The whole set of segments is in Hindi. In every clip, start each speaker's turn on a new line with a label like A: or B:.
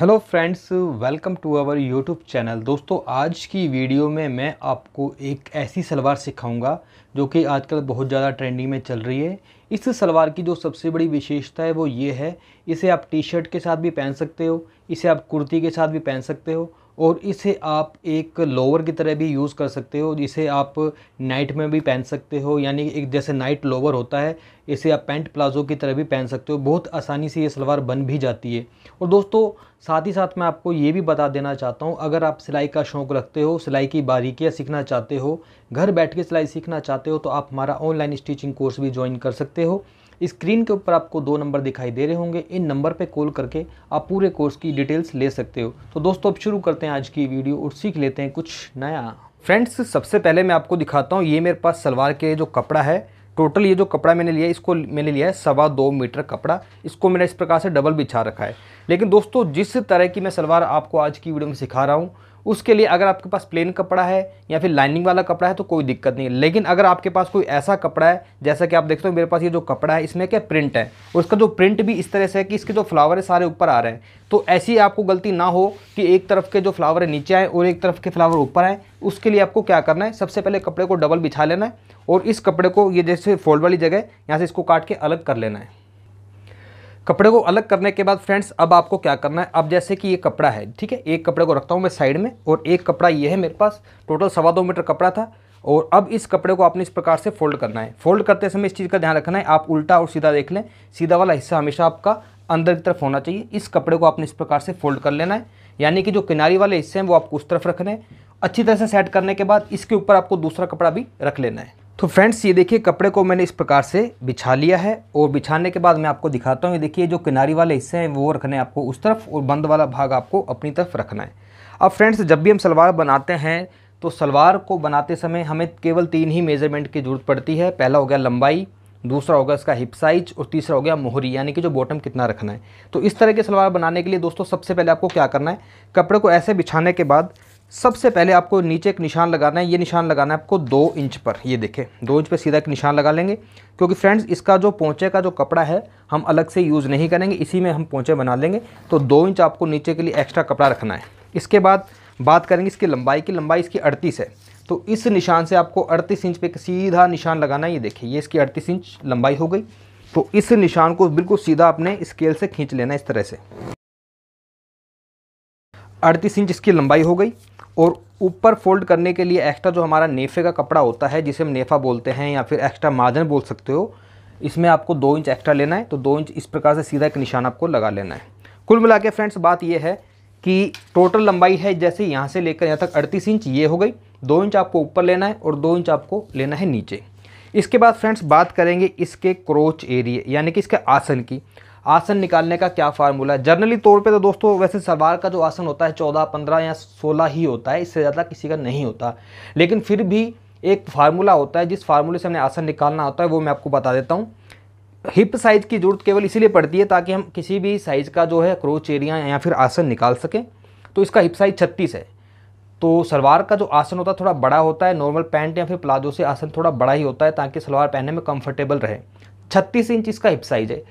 A: hello friends welcome to our YouTube channel दोस्तों आज की वीडियो में मैं आपको एक ऐसी सलवार सिखाऊंगा जो कि आजकल बहुत ज़्यादा ट्रेंडिंग में चल रही है इस सलवार की जो सबसे बड़ी विशेषता है वो ये है इसे आप टी शर्ट के साथ भी पहन सकते हो इसे आप कुर्ती के साथ भी पहन सकते हो और इसे आप एक लोवर की तरह भी यूज़ कर सकते हो जिसे आप नाइट में भी पहन सकते हो यानी एक जैसे नाइट लोवर होता है इसे आप पैंट प्लाजो की तरह भी पहन सकते हो बहुत आसानी से ये सलवार बन भी जाती है और दोस्तों साथ ही साथ मैं आपको ये भी बता देना चाहता हूँ अगर आप सिलाई का शौक़ रखते हो सिलाई की बारीकियाँ सीखना चाहते हो घर बैठ के सिलाई सीखना चाहते हो तो आप हमारा ऑनलाइन स्टिचिंग कोर्स भी ज्वाइन कर सकते हो स्क्रीन के ऊपर आपको दो नंबर दिखाई दे रहे होंगे इन नंबर पे कॉल करके आप पूरे कोर्स की डिटेल्स ले सकते हो तो दोस्तों अब शुरू करते हैं आज की वीडियो और सीख लेते हैं कुछ नया फ्रेंड्स सबसे पहले मैं आपको दिखाता हूँ ये मेरे पास सलवार के जो कपड़ा है टोटल ये जो कपड़ा मैंने लिया है इसको मैंने लिया है सवा दो मीटर कपड़ा इसको मैंने इस प्रकार से डबल बिछा रखा है लेकिन दोस्तों जिस तरह की मैं सलवार आपको आज की वीडियो में सिखा रहा हूँ उसके लिए अगर आपके पास प्लेन कपड़ा है या फिर लाइनिंग वाला कपड़ा है तो कोई दिक्कत नहीं है लेकिन अगर आपके पास कोई ऐसा कपड़ा है जैसा कि आप देखते हो मेरे पास ये जो कपड़ा है इसमें क्या प्रिंट है और उसका जो प्रिंट भी इस तरह से है कि इसके जो फ्लावर है सारे ऊपर आ रहे हैं तो ऐसी आपको गलती ना हो कि एक तरफ के जो फ्लावर है नीचे आए और एक तरफ के फ्लावर ऊपर आए उसके लिए आपको क्या करना है सबसे पहले कपड़े को डबल बिछा लेना है और इस कपड़े को ये जैसे फोल्ड वाली जगह यहाँ से इसको काट के अलग कर लेना है कपड़े को अलग करने के बाद फ्रेंड्स अब आपको क्या करना है अब जैसे कि ये कपड़ा है ठीक है एक कपड़े को रखता हूँ मैं साइड में और एक कपड़ा ये है मेरे पास टोटल सवा दो मीटर कपड़ा था और अब इस कपड़े को आपने इस प्रकार से फोल्ड करना है फोल्ड करते समय इस चीज़ का ध्यान रखना है आप उल्टा और सीधा देख लें सीधा वाला हिस्सा हमेशा आपका अंदर की तरफ होना चाहिए इस कपड़े को आपने इस प्रकार से फोल्ड कर लेना है यानी कि जो किनारी वाले हिस्से हैं वो आपको उस तरफ रखने अच्छी तरह से सेट करने के बाद इसके ऊपर आपको दूसरा कपड़ा भी रख लेना है तो फ्रेंड्स ये देखिए कपड़े को मैंने इस प्रकार से बिछा लिया है और बिछाने के बाद मैं आपको दिखाता हूँ ये देखिए जो किनारी वाले हिस्से हैं वो रखने हैं आपको उस तरफ और बंद वाला भाग आपको अपनी तरफ रखना है अब फ्रेंड्स जब भी हम सलवार बनाते हैं तो सलवार को बनाते समय हमें केवल तीन ही मेजरमेंट की ज़रूरत पड़ती है पहला हो गया लंबाई दूसरा हो गया इसका हिप साइज और तीसरा हो गया मोहरी यानी कि जो बॉटम कितना रखना है तो इस तरह के सलवार बनाने के लिए दोस्तों सबसे पहले आपको क्या करना है कपड़े को ऐसे बिछाने के बाद सबसे पहले आपको नीचे एक निशान लगाना है ये निशान लगाना है आपको दो इंच पर ये देखें दो इंच पर सीधा एक निशान लगा लेंगे क्योंकि फ्रेंड्स इसका जो पोंचे का जो कपड़ा है हम अलग से यूज़ नहीं करेंगे इसी में हम पोंचे बना लेंगे तो दो इंच आपको नीचे के लिए एक्स्ट्रा कपड़ा रखना है इसके बाद बात करेंगे इसकी लंबाई की लंबाई इसकी अड़तीस है तो इस निशान से आपको अड़तीस इंच पर एक सीधा निशान लगाना है ये देखिए ये इसकी अड़तीस इंच लंबाई हो गई तो इस निशान को बिल्कुल सीधा आपने स्केल से खींच लेना इस तरह से अड़तीस इंच इसकी लंबाई हो गई और ऊपर फोल्ड करने के लिए एक्स्ट्रा जो हमारा नेफे का कपड़ा होता है जिसे हम नेफा बोलते हैं या फिर एक्स्ट्रा मार्जिन बोल सकते हो इसमें आपको दो इंच एक्स्ट्रा लेना है तो दो इंच इस प्रकार से सीधा एक निशान आपको लगा लेना है कुल मिला के फ्रेंड्स बात यह है कि टोटल लंबाई है जैसे यहाँ से लेकर यहाँ तक अड़तीस इंच ये हो गई दो इंच आपको ऊपर लेना है और दो इंच आपको लेना है नीचे इसके बाद फ्रेंड्स बात करेंगे इसके क्रोच एरिए यानी कि इसके आसन की आसन निकालने का क्या फार्मूला है जनरली तौर पे तो दोस्तों वैसे सवार का जो आसन होता है चौदह पंद्रह या सोलह ही होता है इससे ज़्यादा किसी का नहीं होता लेकिन फिर भी एक फार्मूला होता है जिस फार्मूले से हमें आसन निकालना होता है वो मैं आपको बता देता हूँ हिप साइज़ की ज़रूरत केवल इसीलिए पड़ती है ताकि हम किसी भी साइज़ का जो है क्रोच एरिया या फिर आसन निकाल सकें तो इसका हिप साइज़ छत्तीस है तो सलवार का जो आसन होता है थोड़ा बड़ा होता है नॉर्मल पैंट या फिर प्लाजो से आसन थोड़ा बड़ा ही होता है ताकि सलवार पहनने में कंफर्टेबल रहे छत्तीस इंच इसका हिप साइज़ है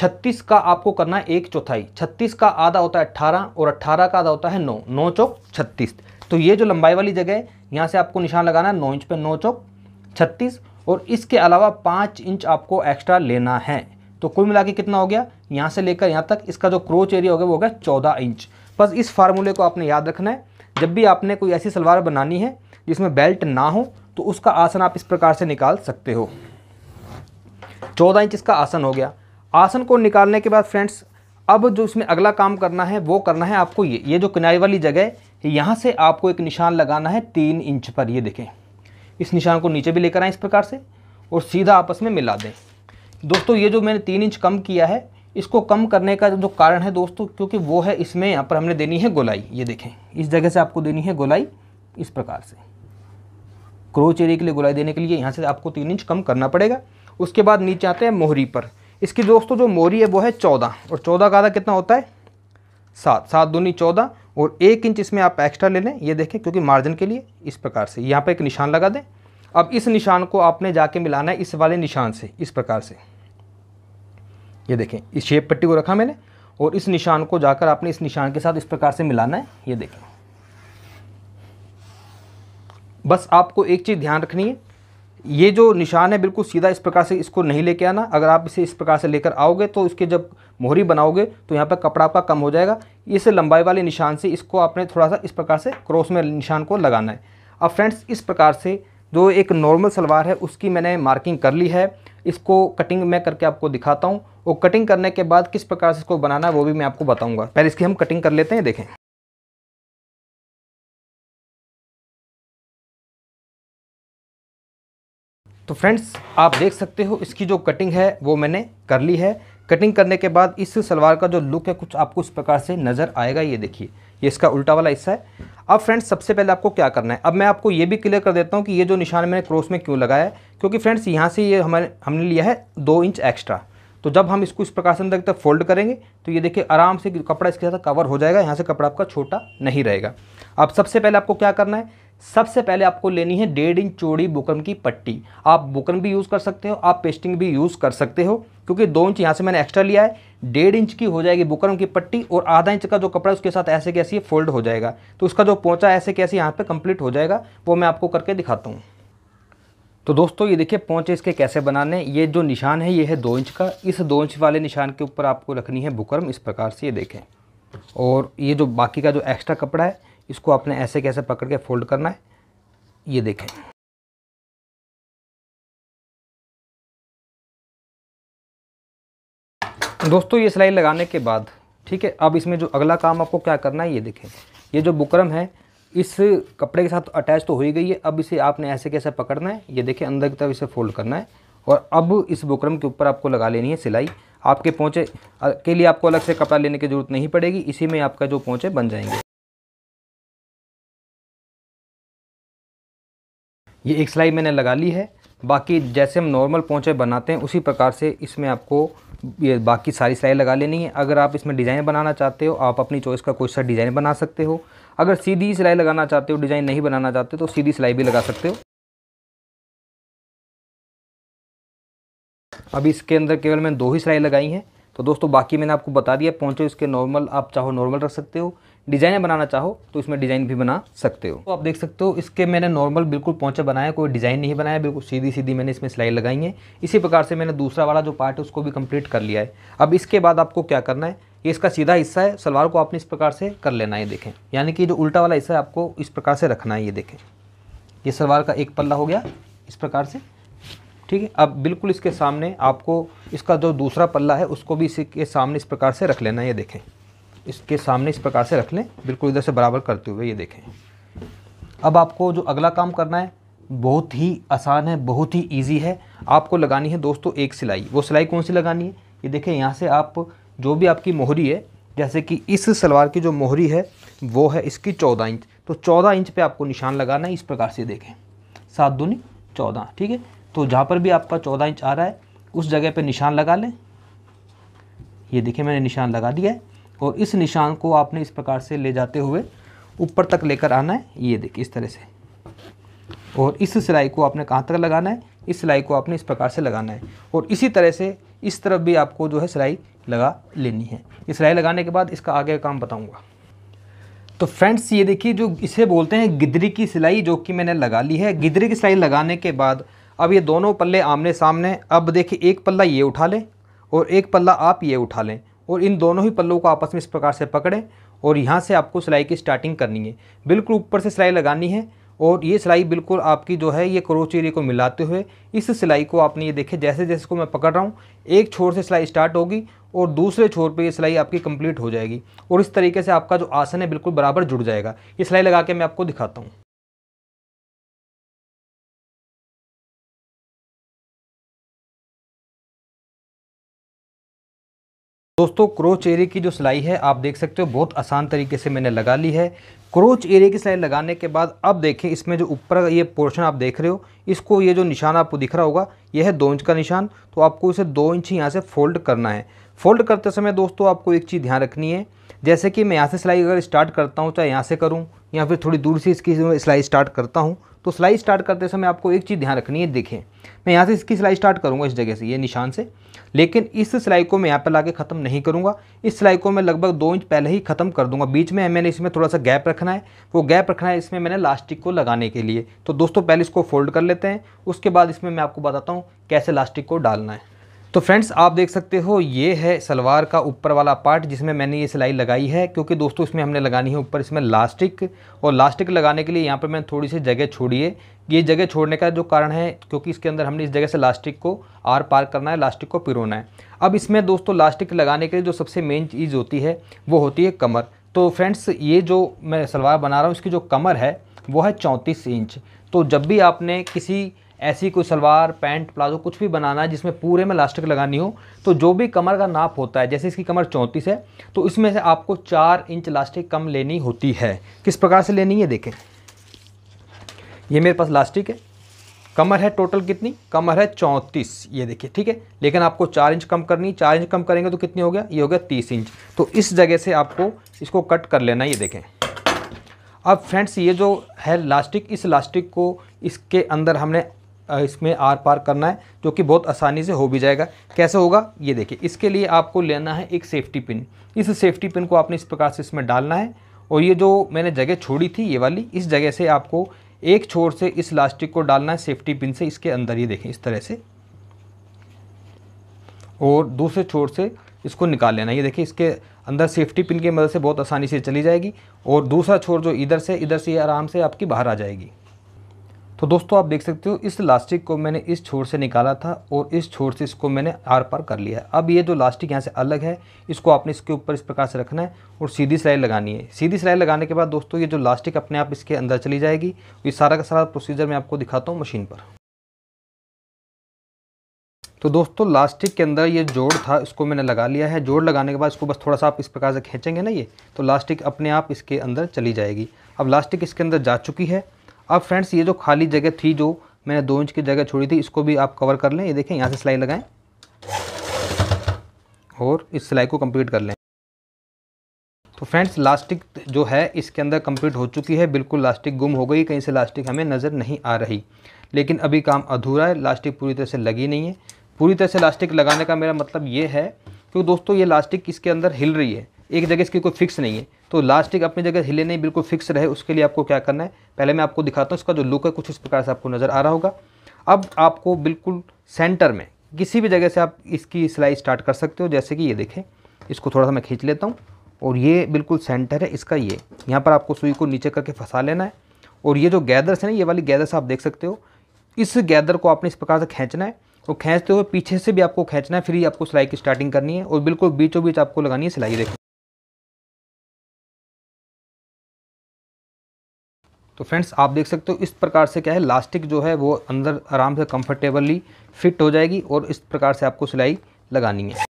A: छत्तीस का आपको करना है एक चौथाई छत्तीस का आधा होता है अट्ठारह और अट्ठारह का आधा होता है नौ नौ चौक छत्तीस तो ये जो लंबाई वाली जगह है यहाँ से आपको निशान लगाना है नौ इंच पे नौ चौक छत्तीस और इसके अलावा पाँच इंच आपको एक्स्ट्रा लेना है तो कुल मिला के कितना हो गया यहाँ से लेकर यहाँ तक इसका जो क्रोच एरिया हो गया वो हो गया चौदह इंच बस इस फार्मूले को आपने याद रखना है जब भी आपने कोई ऐसी सलवार बनानी है जिसमें बेल्ट ना हो तो उसका आसन आप इस प्रकार से निकाल सकते हो चौदह इंच इसका आसन हो गया आसन को निकालने के बाद फ्रेंड्स अब जो इसमें अगला काम करना है वो करना है आपको ये ये जो किनारे वाली जगह है यहाँ से आपको एक निशान लगाना है तीन इंच पर ये देखें इस निशान को नीचे भी लेकर आएँ इस प्रकार से और सीधा आपस में मिला दें दोस्तों ये जो मैंने तीन इंच कम किया है इसको कम करने का जो कारण है दोस्तों क्योंकि वो है इसमें यहाँ पर हमने देनी है गोलाई ये देखें इस जगह से आपको देनी है गोलाई इस प्रकार से क्रोच एरिया के लिए गोलाई देने के लिए यहाँ से आपको तीन इंच कम करना पड़ेगा उसके बाद नीचे आते हैं मोहरी पर इसकी दोस्तों जो मोरी है वो है चौदह और चौदह का आधा कितना होता है सात सात दूनी चौदह और एक इंच इसमें आप एक्स्ट्रा ले लें ये देखें क्योंकि मार्जिन के लिए इस प्रकार से यहाँ पर एक निशान लगा दें अब इस निशान को आपने जाके मिलाना है इस वाले निशान से इस प्रकार से ये देखें इस शेप पट्टी को रखा मैंने और इस निशान को जाकर आपने इस निशान के साथ इस प्रकार से मिलाना है ये देखें बस आपको एक चीज़ ध्यान रखनी है ये जो निशान है बिल्कुल सीधा इस प्रकार से इसको नहीं लेके आना अगर आप इसे इस प्रकार से लेकर आओगे तो इसके जब मोहरी बनाओगे तो यहाँ पर कपड़ा आपका कम हो जाएगा इस लंबाई वाले निशान से इसको आपने थोड़ा सा इस प्रकार से क्रॉस में निशान को लगाना है अब फ्रेंड्स इस प्रकार से जो एक नॉर्मल सलवार है उसकी मैंने मार्किंग कर ली है इसको कटिंग मैं करके आपको दिखाता हूँ और कटिंग करने के बाद किस प्रकार से इसको बनाना है वो भी मैं आपको बताऊँगा पहले इसकी हम कटिंग कर लेते हैं देखें तो फ्रेंड्स आप देख सकते हो इसकी जो कटिंग है वो मैंने कर ली है कटिंग करने के बाद इस सलवार का जो लुक है कुछ आपको इस प्रकार से नज़र आएगा ये देखिए ये इसका उल्टा वाला हिस्सा है अब फ्रेंड्स सबसे पहले आपको क्या करना है अब मैं आपको ये भी क्लियर कर देता हूँ कि ये जो निशान मैंने क्रॉस में क्यों लगाया है क्योंकि फ्रेंड्स यहाँ से ये हमारे हमने लिया है दो इंच एक्स्ट्रा तो जब हम इसको इस प्रकार से अंदर तक फोल्ड करेंगे तो ये देखिए आराम से कपड़ा इसके साथ कवर हो जाएगा यहाँ से कपड़ा आपका छोटा नहीं रहेगा अब सबसे पहले आपको क्या करना है सबसे पहले आपको लेनी है डेढ़ इंच चौड़ी बुकरम की पट्टी आप बुकरम भी यूज़ कर सकते हो आप पेस्टिंग भी यूज़ कर सकते हो क्योंकि दो इंच यहाँ से मैंने एक्स्ट्रा लिया है डेढ़ इंच की हो जाएगी बुकरम की पट्टी और आधा इंच का जो कपड़ा है उसके साथ ऐसे कैसे फोल्ड हो जाएगा तो उसका जो पोचा ऐसे कैसे यहाँ पर कंप्लीट हो जाएगा वो मैं आपको करके दिखाता हूँ तो दोस्तों ये देखिए पोचे इसके कैसे बनाने ये जो निशान है ये है दो इंच का इस दो इंच वाले निशान के ऊपर आपको रखनी है बुकरम इस प्रकार से ये देखें और ये जो बाकी का जो एक्स्ट्रा कपड़ा है इसको आपने ऐसे कैसे पकड़ के फोल्ड करना है ये देखें दोस्तों ये सिलाई लगाने के बाद ठीक है अब इसमें जो अगला काम आपको क्या करना है ये देखें ये जो बुकरम है इस कपड़े के साथ अटैच तो हो ही गई है अब इसे आपने ऐसे कैसे पकड़ना है ये देखें अंदर की तरफ इसे फोल्ड करना है और अब इस बुकरम के ऊपर आपको लगा लेनी है सिलाई आपके पहुँचे के लिए आपको अलग से कपड़ा लेने की ज़रूरत नहीं पड़ेगी इसी में आपका जो पहुँचे बन जाएंगे ये एक सिलाई मैंने लगा ली है बाकी जैसे हम नॉर्मल पोंचे बनाते हैं उसी प्रकार से इसमें आपको ये बाकी सारी सिलाई लगा लेनी है अगर आप इसमें डिज़ाइन बनाना चाहते हो आप अपनी चॉइस का कोई सा डिज़ाइन बना सकते हो अगर सीधी सिलाई लगाना चाहते हो डिज़ाइन नहीं बनाना चाहते तो सीधी सिलाई भी लगा सकते हो अभी इसके अंदर केवल मैंने दो ही सिलाई लगाई हैं तो दोस्तों बाकी मैंने आपको बता दिया पहुँचे इसके नॉर्मल आप चाहो नॉर्मल रख सकते हो डिज़ाइन बनाना चाहो तो इसमें डिज़ाइन भी बना सकते हो तो आप देख सकते हो इसके मैंने नॉर्मल बिल्कुल पहुँचे बनाया कोई डिज़ाइन नहीं बनाया बिल्कुल सीधी सीधी मैंने इसमें सिलाई लगाई है इसी प्रकार से मैंने दूसरा वाला जो पार्ट है उसको भी कंप्लीट कर लिया है अब इसके बाद आपको क्या करना है ये इसका सीधा हिस्सा है सलवार को आपने इस प्रकार से कर लेना है देखें यानी कि जो उल्टा वाला हिस्सा है आपको इस प्रकार से रखना है ये देखें ये सलवार का एक पल्ला हो गया इस प्रकार से ठीक है अब बिल्कुल इसके सामने आपको इसका जो दूसरा पल्ला है उसको भी इसके सामने इस प्रकार से रख लेना ये देखें इसके सामने इस प्रकार से रख लें बिल्कुल इधर से बराबर करते हुए ये देखें अब आपको जो अगला काम करना है बहुत ही आसान है बहुत ही ईजी है आपको लगानी है दोस्तों एक सिलाई वो सिलाई कौन सी लगानी है ये देखें यहाँ से आप जो भी आपकी मोहरी है जैसे कि इस सलवार की जो मोहरी है वो है इसकी चौदह इंच तो चौदह इंच पे आपको निशान लगाना है इस प्रकार से देखें सात दूनी चौदह ठीक है तो जहाँ पर भी आपका चौदह इंच आ रहा है उस जगह पर निशान लगा लें ये देखिए मैंने निशान लगा दिया है और इस निशान को आपने इस प्रकार से ले जाते हुए ऊपर तक लेकर आना है ये देखिए इस तरह से और इस सिलाई को आपने कहाँ तक लगाना है इस सिलाई को आपने इस प्रकार से लगाना है और इसी तरह से इस तरफ भी आपको जो है सिलाई लगा लेनी है इस सिलाई लगाने के बाद इसका आगे काम बताऊँगा तो फ्रेंड्स ये देखिए जो इसे बोलते हैं गिदरी की सिलाई जो कि मैंने लगा ली है गिदरी की सिलाई लगाने के बाद अब ये दोनों पल्ले आमने सामने अब देखिए एक पल्ला ये उठा लें और एक पल्ला आप ये उठा लें और इन दोनों ही पल्लों को आपस में इस प्रकार से पकड़ें और यहाँ से आपको सिलाई की स्टार्टिंग करनी है बिल्कुल ऊपर से सिलाई लगानी है और ये सिलाई बिल्कुल आपकी जो है ये क्रोच एरिए को मिलाते हुए इस सिलाई को आपने ये देखे जैसे जैसे को मैं पकड़ रहा हूँ एक छोर से सिलाई स्टार्ट होगी और दूसरे छोर पे ये सिलाई आपकी कंप्लीट हो जाएगी और इस तरीके से आपका जो आसन है बिल्कुल बराबर जुड़ जाएगा ये सिलाई लगा के मैं आपको दिखाता हूँ दोस्तों क्रोच एरे की जो सिलाई है आप देख सकते हो बहुत आसान तरीके से मैंने लगा ली है क्रोच एरे की सिलाई लगाने के बाद अब देखें इसमें जो ऊपर ये पोर्शन आप देख रहे हो इसको ये जो निशान आपको दिख रहा होगा यह है दो इंच का निशान तो आपको इसे दो इंच ही यहाँ से फोल्ड करना है फोल्ड करते समय दोस्तों आपको एक चीज़ ध्यान रखनी है जैसे कि मैं यहाँ से सिलाई अगर स्टार्ट करता हूँ चाहे यहाँ से करूँ या फिर थोड़ी दूर से इसकी सिलाई स्टार्ट करता हूँ तो सिलाई स्टार्ट करते समय आपको एक चीज़ ध्यान रखनी है देखें मैं यहाँ से इसकी सिलाई स्टार्ट करूँगा इस जगह से ये निशान से लेकिन इस सिलाई को मैं यहाँ पर ला ख़त्म नहीं करूँगा इस सिलाई को मैं लगभग दो इंच पहले ही ख़त्म कर दूँगा बीच में मैंने इसमें थोड़ा सा गैप रखना है वो गैप रखना है इसमें मैंने लास्टिक को लगाने के लिए तो दोस्तों पहले इसको फोल्ड कर लेते हैं उसके बाद इसमें मैं आपको बताता हूँ कैसे लास्टिक को डालना है तो फ्रेंड्स आप देख सकते हो ये है सलवार का ऊपर वाला पार्ट जिसमें मैंने ये सिलाई लगाई है क्योंकि दोस्तों इसमें हमने लगानी है ऊपर इसमें लास्टिक और लास्टिक लगाने के लिए यहाँ पर मैंने थोड़ी सी जगह छोड़ी है ये जगह छोड़ने का जो कारण है क्योंकि इसके अंदर हमने इस जगह से लास्टिक को आर पार करना है लास्टिक को पिरोना है अब इसमें दोस्तों लास्टिक लगाने के लिए जो सबसे मेन चीज़ होती है वो होती है कमर तो फ्रेंड्स ये जो मैं सलवार बना रहा हूँ इसकी जो कमर है वो है चौंतीस इंच तो जब भी आपने किसी ऐसी कोई सलवार पैंट प्लाजो कुछ भी बनाना है जिसमें पूरे में लास्टिक लगानी हो तो जो भी कमर का नाप होता है जैसे इसकी कमर चौंतीस है तो इसमें से आपको चार इंच लास्टिक कम लेनी होती है किस प्रकार से लेनी है देखें ये मेरे पास लास्टिक है कमर है टोटल कितनी कमर है चौंतीस ये देखिए ठीक है लेकिन आपको चार इंच कम करनी चार इंच कम करेंगे तो कितनी हो गया ये हो गया तीस इंच तो इस जगह से आपको इसको कट कर लेना ये देखें अब फ्रेंड्स ये जो है लास्टिक इस लास्टिक को इसके अंदर हमने इसमें आर पार करना है जो कि बहुत आसानी से हो भी जाएगा कैसे होगा ये देखिए इसके लिए आपको लेना है एक सेफ्टी पिन इस सेफ्टी पिन को आपने इस प्रकार से इसमें डालना है और ये जो मैंने जगह छोड़ी थी ये वाली इस जगह से आपको एक छोर से इस लास्टिक को डालना है सेफ्टी पिन से इसके अंदर ये देखें इस तरह से और दूसरे छोर से इसको निकाल लेना ये देखिए इसके अंदर सेफ्टी पिन की मदद से बहुत आसानी से चली जाएगी और दूसरा छोर जो इधर से इधर से आराम से आपकी बाहर आ जाएगी तो दोस्तों आप देख सकते हो इस लास्टिक को मैंने इस छोर से निकाला था और इस छोर से इसको मैंने आर पार कर लिया अब ये जो लास्टिक यहाँ से अलग है इसको आपने इसके ऊपर इस प्रकार से रखना है और सीधी सिलाई लगानी है सीधी सिलाई लगाने के बाद दोस्तों ये जो लास्टिक अपने आप इसके अंदर चली जाएगी ये सारा का सारा प्रोसीजर मैं आपको दिखाता हूँ मशीन पर तो दोस्तों लास्टिक के अंदर ये जोड़ था इसको मैंने लगा लिया है जोड़ लगाने के बाद इसको बस थोड़ा सा आप इस प्रकार से खींचेंगे ना ये तो लास्टिक अपने आप इसके अंदर चली जाएगी अब लास्टिक इसके अंदर जा चुकी है अब फ्रेंड्स ये जो खाली जगह थी जो मैंने दो इंच की जगह छोड़ी थी इसको भी आप कवर कर लें ये देखें यहाँ से सिलाई लगाएं और इस सिलाई को कंप्लीट कर लें तो फ्रेंड्स लास्टिक जो है इसके अंदर कंप्लीट हो चुकी है बिल्कुल लास्टिक गुम हो गई कहीं से लास्टिक हमें नज़र नहीं आ रही लेकिन अभी काम अधूरा है लास्टिक पूरी तरह से लगी नहीं है पूरी तरह से लास्टिक लगाने का मेरा मतलब ये है क्योंकि दोस्तों ये लास्टिक इसके अंदर हिल रही है एक जगह इसकी कोई फिक्स नहीं है तो लास्टिक अपनी जगह हिले नहीं बिल्कुल फिक्स रहे उसके लिए आपको क्या करना है पहले मैं आपको दिखाता हूँ इसका जो लुक है कुछ इस प्रकार से आपको नज़र आ रहा होगा अब आपको बिल्कुल सेंटर में किसी भी जगह से आप इसकी सिलाई स्टार्ट कर सकते हो जैसे कि ये देखें इसको थोड़ा सा मैं खींच लेता हूँ और ये बिल्कुल सेंटर है इसका ये यहाँ पर आपको सुई को नीचे करके फंसा लेना है और ये जो गैदर्स है ना ये वाली गैदर्स आप देख सकते हो इस गैदर को आपने इस प्रकार से खींचना है और खींचते हुए पीछे से भी आपको खींचना है फिर ही आपको सिलाई की स्टार्टिंग करनी है और बिल्कुल बीचों बीच आपको लगानी है सिलाई देखें तो फ्रेंड्स आप देख सकते हो इस प्रकार से क्या है लास्टिक जो है वो अंदर आराम से कंफर्टेबली फिट हो जाएगी और इस प्रकार से आपको सिलाई लगानी है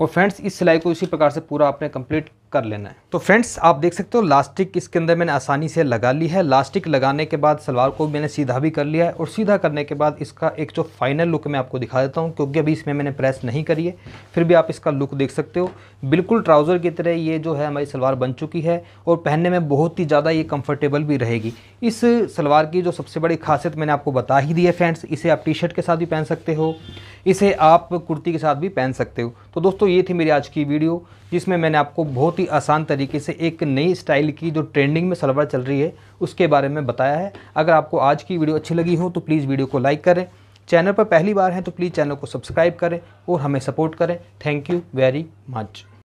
A: और फ्रेंड्स इस सिलाई को इसी प्रकार से पूरा आपने कंप्लीट कर लेना है तो फ्रेंड्स आप देख सकते हो लास्टिक इसके अंदर मैंने आसानी से लगा ली है लास्टिक लगाने के बाद सलवार को मैंने सीधा भी कर लिया है और सीधा करने के बाद इसका एक जो फाइनल लुक मैं आपको दिखा देता हूँ क्योंकि अभी इसमें मैंने प्रेस नहीं करी है फिर भी आप इसका लुक देख सकते हो बिल्कुल ट्राउज़र की तरह ये जो है हमारी सलवार बन चुकी है और पहनने में बहुत ही ज़्यादा ये कम्फर्टेबल भी रहेगी इस सलवार की जो सबसे बड़ी खासियत मैंने आपको बता ही दी है फ्रेंड्स इसे आप टी शर्ट के साथ भी पहन सकते हो इसे आप कुर्ती के साथ भी पहन सकते हो तो दोस्तों ये थी मेरी आज की वीडियो जिसमें मैंने आपको बहुत ही आसान तरीके से एक नई स्टाइल की जो ट्रेंडिंग में सलवार चल रही है उसके बारे में बताया है अगर आपको आज की वीडियो अच्छी लगी हो तो प्लीज़ वीडियो को लाइक करें चैनल पर पहली बार हैं तो प्लीज़ चैनल को सब्सक्राइब करें और हमें सपोर्ट करें थैंक यू वेरी मच